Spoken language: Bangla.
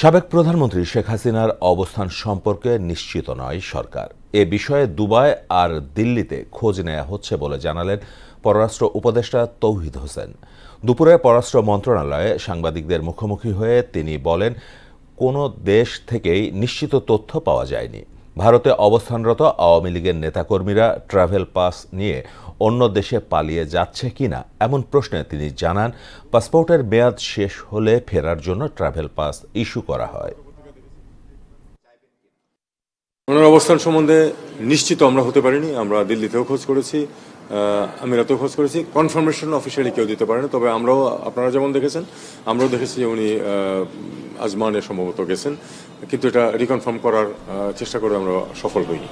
সাবেক প্রধানমন্ত্রী শেখ হাসিনার অবস্থান সম্পর্কে নিশ্চিত নয় সরকার এ বিষয়ে দুবাই আর দিল্লিতে খোঁজ নেওয়া হচ্ছে বলে জানালেন পররাষ্ট্র উপদেষ্টা তৌহিদ হোসেন দুপুরে পররাষ্ট্র মন্ত্রণালয়ে সাংবাদিকদের মুখোমুখি হয়ে তিনি বলেন কোনো দেশ থেকেই নিশ্চিত তথ্য পাওয়া যায়নি ভারতে অবস্থানরত আওয়ামী লীগের নেতাকর্মীরা ট্রাভেল পাস নিয়ে অন্য দেশে পালিয়ে যাচ্ছে কিনা এমন প্রশ্নে তিনি জানান পাসপোর্টের মেয়াদ শেষ হলে ফেরার জন্য ট্রাভেল পাস ইস্যু করা হয় ওনার অবস্থান সম্বন্ধে নিশ্চিত আমরা হতে পারিনি আমরা দিল্লিতেও খোঁজ করেছি আমিরাতেও খোঁজ করেছি কনফার্মেশন অফিসিয়ালি কেউ দিতে পারেনি তবে আমরাও আপনারা যেমন দেখেছেন আমরাও দেখেছি যে উনি আজমানে সম্ভবত গেছেন কিন্তু এটা রিকনফার্ম করার চেষ্টা করে আমরা সফল হইনি